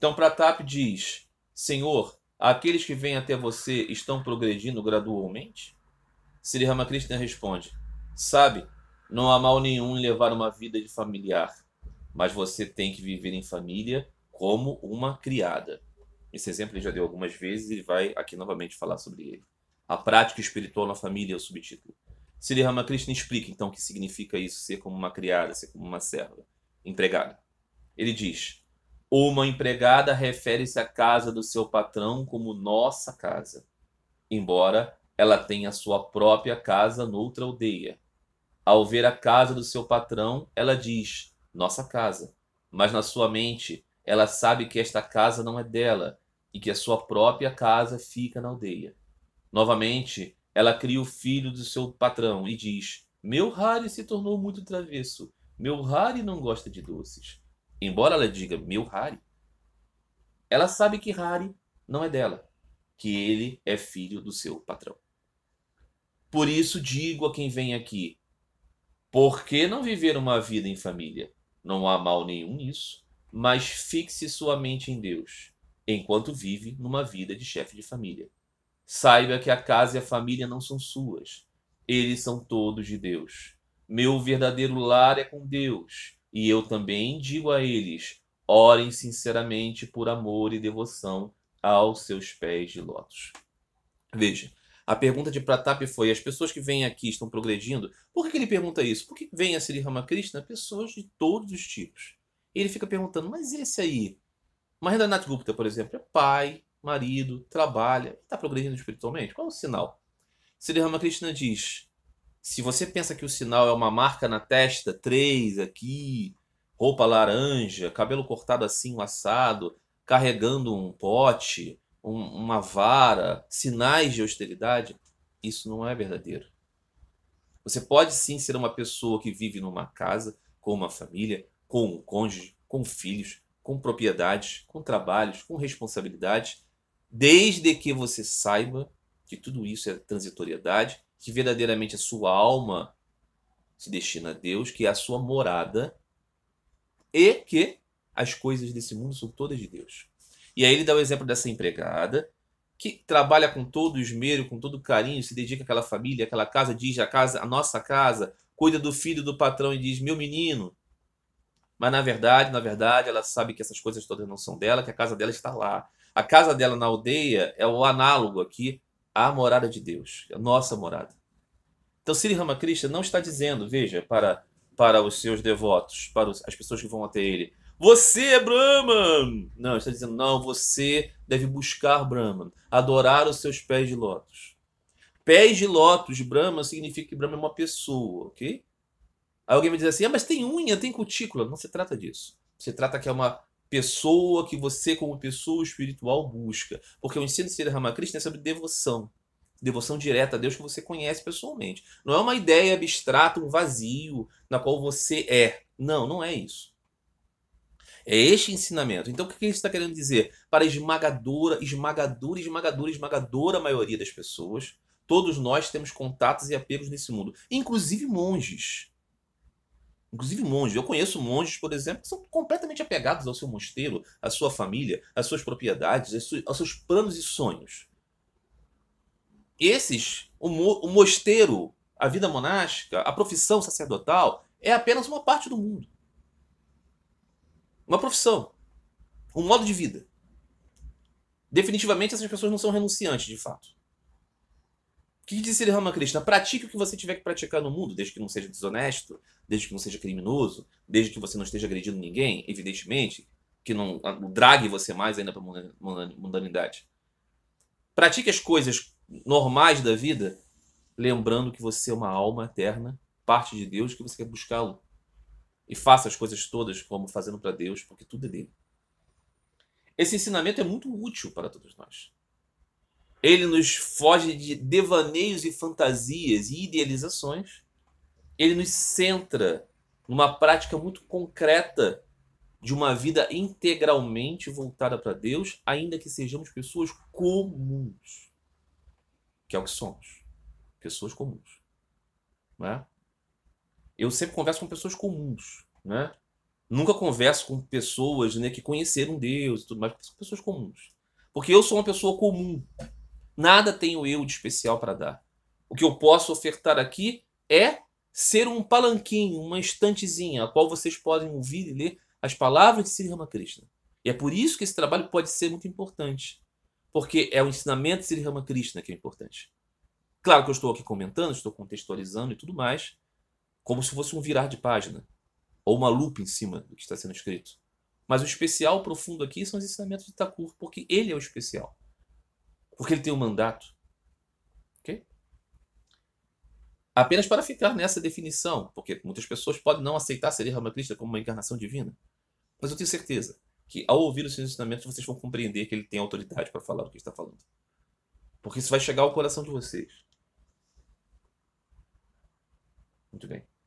Então, Pratap diz: Senhor, aqueles que vêm até você estão progredindo gradualmente? Sri Ramakrishna responde: Sabe, não há mal nenhum em levar uma vida de familiar, mas você tem que viver em família como uma criada. Esse exemplo ele já deu algumas vezes e vai aqui novamente falar sobre ele. A prática espiritual na família é o subtítulo. Sri Ramakrishna explica então o que significa isso, ser como uma criada, ser como uma serva, empregada. Ele diz: uma empregada refere-se à casa do seu patrão como nossa casa, embora ela tenha sua própria casa noutra aldeia. Ao ver a casa do seu patrão, ela diz: nossa casa. Mas na sua mente, ela sabe que esta casa não é dela e que a sua própria casa fica na aldeia. Novamente, ela cria o filho do seu patrão e diz: Meu Harry se tornou muito travesso. Meu Harry não gosta de doces. Embora ela diga meu Harry ela sabe que Harry não é dela, que ele é filho do seu patrão. Por isso digo a quem vem aqui: por que não viver uma vida em família? Não há mal nenhum nisso, mas fixe sua mente em Deus, enquanto vive numa vida de chefe de família. Saiba que a casa e a família não são suas, eles são todos de Deus. Meu verdadeiro lar é com Deus e eu também digo a eles: orem sinceramente por amor e devoção aos seus pés de lótus. Veja, a pergunta de Pratap foi: as pessoas que vêm aqui estão progredindo? Por que, ele pergunta isso? Por que vem a Sri Ramakrishna pessoas de todos os tipos? Ele fica perguntando: mas esse aí, Mahendranath Gupta, por exemplo, é pai, marido, trabalha, está progredindo espiritualmente? Qual é o sinal? Sri Ramakrishna diz: se você pensa que o sinal é uma marca na testa, três aqui, roupa laranja, cabelo cortado assim, assado, carregando um pote, um, uma vara, sinais de austeridade, isso não é verdadeiro. Você pode sim ser uma pessoa que vive numa casa, com uma família, com um cônjuge, com filhos, com propriedades, com trabalhos, com responsabilidades, desde que você saiba que tudo isso é transitoriedade que verdadeiramente a sua alma se destina a Deus, que é a sua morada, e que as coisas desse mundo são todas de Deus. E aí ele dá o exemplo dessa empregada que trabalha com todo o esmero, com todo o carinho, se dedica àquela família, àquela casa, diz a casa, a nossa casa, cuida do filho do patrão e diz meu menino. Mas na verdade, na verdade, ela sabe que essas coisas todas não são dela, que a casa dela está lá. A casa dela na aldeia é o análogo aqui a morada de Deus, a nossa morada. Então, Sri Ramakrishna não está dizendo, veja, para, para os seus devotos, para os, as pessoas que vão até ele, você é Brahman! Não, ele está dizendo, não, você deve buscar Brahman, adorar os seus pés de lótus. Pés de lótus, Brahman, significa que Brahman é uma pessoa, ok? Aí alguém vai dizer assim, ah, mas tem unha, tem cutícula. Não se trata disso. Se trata que é uma pessoa que você, como pessoa espiritual, busca. Porque o ensino de Sri Ramakrishna é sobre devoção. Devoção direta a Deus que você conhece pessoalmente. Não é uma ideia abstrata, um vazio, na qual você é. Não, não é isso. É este ensinamento. Então, o que ele está querendo dizer? Para a esmagadora, esmagadora, esmagadora, esmagadora maioria das pessoas, todos nós temos contatos e apegos nesse mundo, inclusive monges. Inclusive monges. Eu conheço monges, por exemplo, que são completamente apegados ao seu mosteiro, à sua família, às suas propriedades, aos seus planos e sonhos. Esses, o, mo o mosteiro, a vida monástica, a profissão sacerdotal, é apenas uma parte do mundo. Uma profissão. Um modo de vida. Definitivamente essas pessoas não são renunciantes, de fato que disse ele Ramakrishna? Pratique o que você tiver que praticar no mundo, desde que não seja desonesto, desde que não seja criminoso, desde que você não esteja agredindo ninguém, evidentemente, que não drague você mais ainda para mundanidade. Pratique as coisas normais da vida, lembrando que você é uma alma eterna, parte de Deus, que você quer buscá-lo. E faça as coisas todas como fazendo para Deus, porque tudo é dele. Esse ensinamento é muito útil para todos nós. Ele nos foge de devaneios e fantasias e idealizações. Ele nos centra numa prática muito concreta de uma vida integralmente voltada para Deus, ainda que sejamos pessoas comuns, que é o que somos, pessoas comuns, né? Eu sempre converso com pessoas comuns, né? Nunca converso com pessoas né, que conheceram Deus e tudo mais, porque são pessoas comuns. Porque eu sou uma pessoa comum, Nada tenho eu de especial para dar. O que eu posso ofertar aqui é ser um palanquinho, uma estantezinha, a qual vocês podem ouvir e ler as palavras de Sri Ramakrishna. E é por isso que esse trabalho pode ser muito importante, porque é o ensinamento de Sri Ramakrishna que é importante. Claro que eu estou aqui comentando, estou contextualizando e tudo mais, como se fosse um virar de página, ou uma lupa em cima do que está sendo escrito. Mas o especial profundo aqui são os ensinamentos de Thakur, porque ele é o especial. Porque ele tem um mandato. Ok? Apenas para ficar nessa definição, porque muitas pessoas podem não aceitar Sri Ramakrishna como uma encarnação divina. Mas eu tenho certeza que ao ouvir os seus ensinamentos vocês vão compreender que ele tem autoridade para falar o que está falando. Porque isso vai chegar ao coração de vocês. Muito bem.